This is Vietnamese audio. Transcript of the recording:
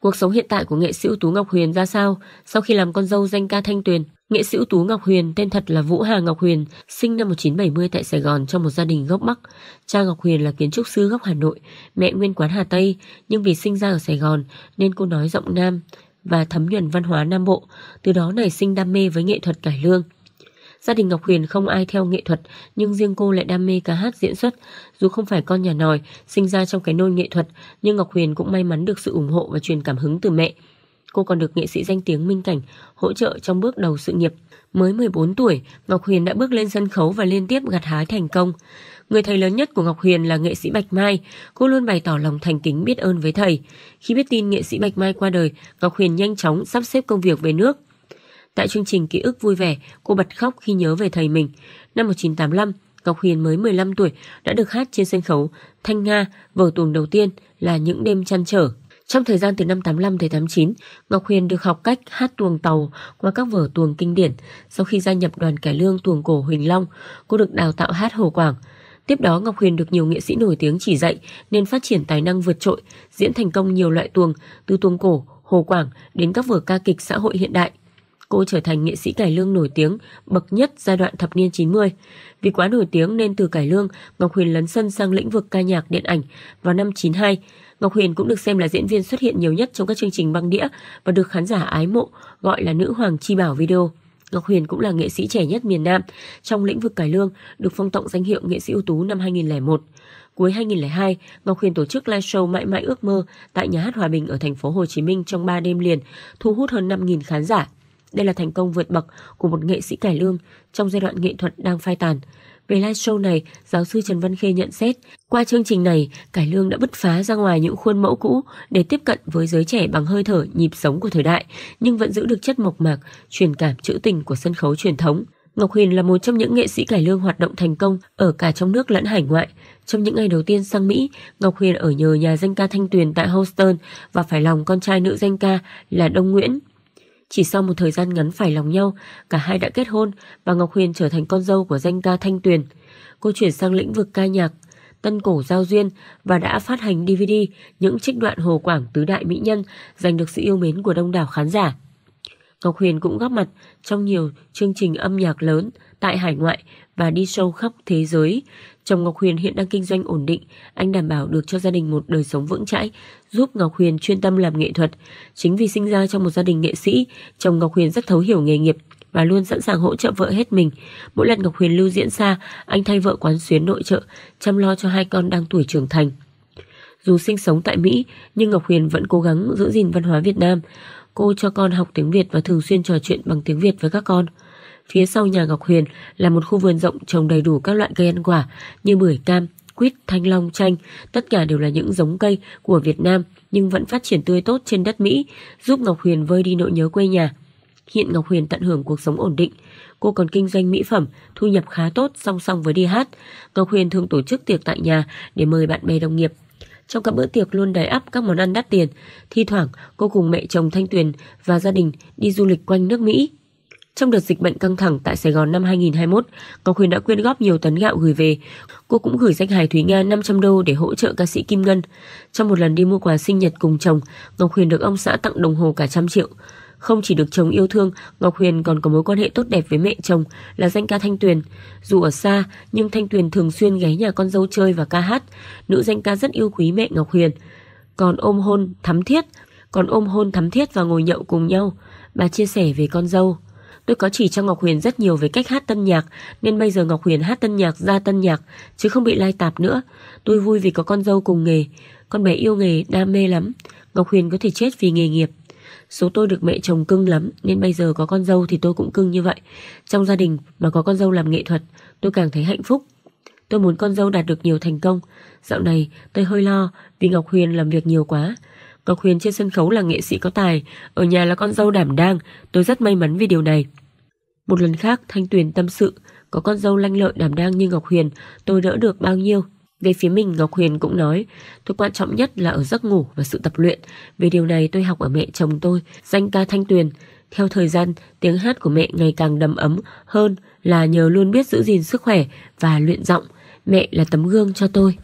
cuộc sống hiện tại của nghệ sĩ ưu tú Ngọc Huyền ra sao sau khi làm con dâu danh ca Thanh Tuyền. Nghệ sĩ ưu tú Ngọc Huyền tên thật là Vũ Hà Ngọc Huyền, sinh năm 1970 tại Sài Gòn trong một gia đình gốc Bắc. Cha Ngọc Huyền là kiến trúc sư gốc Hà Nội, mẹ nguyên quán Hà Tây, nhưng vì sinh ra ở Sài Gòn nên cô nói giọng Nam và thấm nhuần văn hóa Nam Bộ, từ đó nảy sinh đam mê với nghệ thuật cải lương. Gia đình Ngọc Huyền không ai theo nghệ thuật, nhưng riêng cô lại đam mê ca hát diễn xuất. Dù không phải con nhà nòi, sinh ra trong cái nôi nghệ thuật, nhưng Ngọc Huyền cũng may mắn được sự ủng hộ và truyền cảm hứng từ mẹ. Cô còn được nghệ sĩ danh tiếng Minh Cảnh hỗ trợ trong bước đầu sự nghiệp. Mới 14 tuổi, Ngọc Huyền đã bước lên sân khấu và liên tiếp gặt hái thành công. Người thầy lớn nhất của Ngọc Huyền là nghệ sĩ Bạch Mai. Cô luôn bày tỏ lòng thành kính biết ơn với thầy. Khi biết tin nghệ sĩ Bạch Mai qua đời, Ngọc Huyền nhanh chóng sắp xếp công việc về nước. Tại chương trình Ký ức vui vẻ, cô bật khóc khi nhớ về thầy mình. Năm 1985, Ngọc Huyền mới 15 tuổi đã được hát trên sân khấu Thanh Nga, vở tuồng đầu tiên là Những đêm chăn trở. Trong thời gian từ năm 85 tới 89, Ngọc Huyền được học cách hát tuồng tàu qua các vở tuồng kinh điển. Sau khi gia nhập đoàn cải lương tuồng cổ Huỳnh Long, cô được đào tạo hát Hồ Quảng. Tiếp đó Ngọc Huyền được nhiều nghệ sĩ nổi tiếng chỉ dạy nên phát triển tài năng vượt trội, diễn thành công nhiều loại tuồng từ tuồng cổ, Hồ Quảng đến các vở ca kịch xã hội hiện đại cô trở thành nghệ sĩ cải lương nổi tiếng bậc nhất giai đoạn thập niên 90. Vì quá nổi tiếng nên từ cải lương, Ngọc Huyền lấn sân sang lĩnh vực ca nhạc điện ảnh vào năm 92. Ngọc Huyền cũng được xem là diễn viên xuất hiện nhiều nhất trong các chương trình băng đĩa và được khán giả ái mộ gọi là nữ hoàng chi bảo video. Ngọc Huyền cũng là nghệ sĩ trẻ nhất miền Nam trong lĩnh vực cải lương, được phong tặng danh hiệu nghệ sĩ ưu tú năm 2001. Cuối 2002, Ngọc Huyền tổ chức live show Mãi mãi ước mơ tại nhà hát Hòa Bình ở thành phố Hồ Chí Minh trong 3 đêm liền, thu hút hơn 5.000 khán giả. Đây là thành công vượt bậc của một nghệ sĩ cải lương trong giai đoạn nghệ thuật đang phai tàn. Về live show này, giáo sư Trần Văn Khê nhận xét, qua chương trình này, cải lương đã bứt phá ra ngoài những khuôn mẫu cũ để tiếp cận với giới trẻ bằng hơi thở, nhịp sống của thời đại, nhưng vẫn giữ được chất mộc mạc, truyền cảm trữ tình của sân khấu truyền thống. Ngọc Huyền là một trong những nghệ sĩ cải lương hoạt động thành công ở cả trong nước lẫn hải ngoại. Trong những ngày đầu tiên sang Mỹ, Ngọc Huyền ở nhờ nhà danh ca Thanh Tuyền tại Houston và phải lòng con trai nữ danh ca là Đông Nguyễn. Chỉ sau một thời gian ngắn phải lòng nhau, cả hai đã kết hôn và Ngọc Huyền trở thành con dâu của danh ca Thanh Tuyền. Cô chuyển sang lĩnh vực ca nhạc, tân cổ giao duyên và đã phát hành DVD những trích đoạn Hồ Quảng tứ đại mỹ nhân giành được sự yêu mến của đông đảo khán giả. Ngọc Huyền cũng góp mặt trong nhiều chương trình âm nhạc lớn tại hải ngoại và đi show khắp thế giới. Chồng Ngọc Huyền hiện đang kinh doanh ổn định, anh đảm bảo được cho gia đình một đời sống vững chãi, giúp Ngọc Huyền chuyên tâm làm nghệ thuật. Chính vì sinh ra trong một gia đình nghệ sĩ, chồng Ngọc Huyền rất thấu hiểu nghề nghiệp và luôn sẵn sàng hỗ trợ vợ hết mình. Mỗi lần Ngọc Huyền lưu diễn xa, anh thay vợ quán xuyến nội trợ, chăm lo cho hai con đang tuổi trưởng thành. Dù sinh sống tại Mỹ, nhưng Ngọc Huyền vẫn cố gắng giữ gìn văn hóa Việt Nam. Cô cho con học tiếng Việt và thường xuyên trò chuyện bằng tiếng Việt với các con. Phía sau nhà Ngọc Huyền là một khu vườn rộng trồng đầy đủ các loại cây ăn quả như bưởi cam, quýt, thanh long, chanh, tất cả đều là những giống cây của Việt Nam nhưng vẫn phát triển tươi tốt trên đất Mỹ, giúp Ngọc Huyền vơi đi nỗi nhớ quê nhà. Hiện Ngọc Huyền tận hưởng cuộc sống ổn định. Cô còn kinh doanh mỹ phẩm, thu nhập khá tốt song song với đi hát. Ngọc Huyền thường tổ chức tiệc tại nhà để mời bạn bè đồng nghiệp trong các bữa tiệc luôn đầy ắp các món ăn đắt tiền, thi thoảng cô cùng mẹ chồng Thanh Tuyền và gia đình đi du lịch quanh nước Mỹ. Trong đợt dịch bệnh căng thẳng tại Sài Gòn năm 2021, Ngọc Huyền đã quyên góp nhiều tấn gạo gửi về. Cô cũng gửi danh hài Thúy Nga 500 đô để hỗ trợ ca sĩ Kim Ngân. Trong một lần đi mua quà sinh nhật cùng chồng, Ngọc Huyền được ông xã tặng đồng hồ cả trăm triệu. Không chỉ được chồng yêu thương, Ngọc Huyền còn có mối quan hệ tốt đẹp với mẹ chồng là danh ca Thanh Tuyền. Dù ở xa, nhưng Thanh Tuyền thường xuyên ghé nhà con dâu chơi và ca hát. Nữ danh ca rất yêu quý mẹ Ngọc Huyền. Còn ôm hôn thắm thiết, còn ôm hôn thắm thiết và ngồi nhậu cùng nhau. Bà chia sẻ về con dâu. Tôi có chỉ cho Ngọc Huyền rất nhiều về cách hát tân nhạc, nên bây giờ Ngọc Huyền hát tân nhạc ra tân nhạc, chứ không bị lai tạp nữa. Tôi vui vì có con dâu cùng nghề, con bé yêu nghề, đam mê lắm. Ngọc Huyền có thể chết vì nghề nghiệp. Số tôi được mẹ chồng cưng lắm Nên bây giờ có con dâu thì tôi cũng cưng như vậy Trong gia đình mà có con dâu làm nghệ thuật Tôi càng thấy hạnh phúc Tôi muốn con dâu đạt được nhiều thành công Dạo này tôi hơi lo Vì Ngọc Huyền làm việc nhiều quá Ngọc Huyền trên sân khấu là nghệ sĩ có tài Ở nhà là con dâu đảm đang Tôi rất may mắn vì điều này Một lần khác Thanh Tuyền tâm sự Có con dâu lanh lợi đảm đang như Ngọc Huyền Tôi đỡ được bao nhiêu về phía mình Ngọc Huyền cũng nói Tôi quan trọng nhất là ở giấc ngủ và sự tập luyện Về điều này tôi học ở mẹ chồng tôi Danh ca Thanh Tuyền Theo thời gian tiếng hát của mẹ ngày càng đầm ấm hơn Là nhờ luôn biết giữ gìn sức khỏe và luyện giọng Mẹ là tấm gương cho tôi